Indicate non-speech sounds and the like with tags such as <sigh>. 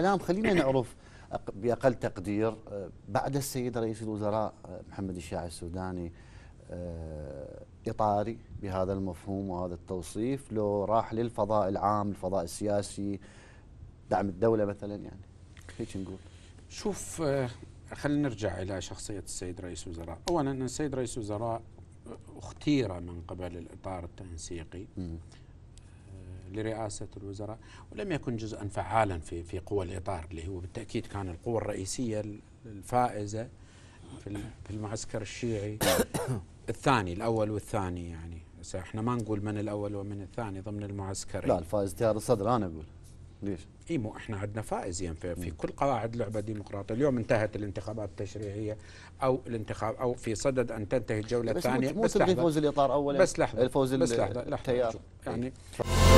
الان خلينا نعرف بأقل تقدير آه، بعد السيد رئيس الوزراء آه، محمد الشاع السوداني آه، إطاري بهذا المفهوم وهذا التوصيف لو راح للفضاء العام الفضاء السياسي دعم الدولة مثلا يعني هيك نقول شوف خلينا نرجع إلى شخصية السيد رئيس الوزراء أولا السيد رئيس الوزراء اختير من قبل الإطار التنسيقي م. لرئاسة الوزراء ولم يكن جزءا فعالا في في قوى الإطار اللي هو بالتأكيد كان القوة الرئيسية الفائزة في المعسكر الشيعي <coughs> الثاني الأول والثاني يعني احنا ما نقول من الأول ومن الثاني ضمن المعسكر لا الفائز تيار الصدر أنا أقول ليش؟ اي مو احنا عندنا فائز ينفع يعني في كل قواعد لعبه ديمقراطيه، اليوم انتهت الانتخابات التشريعيه او الانتخاب او في صدد ان تنتهي الجوله الثانيه بس, بس لحظه فوز الاطار اولا بس لحظه الفوز بس لحظه, لحظة يعني إيه.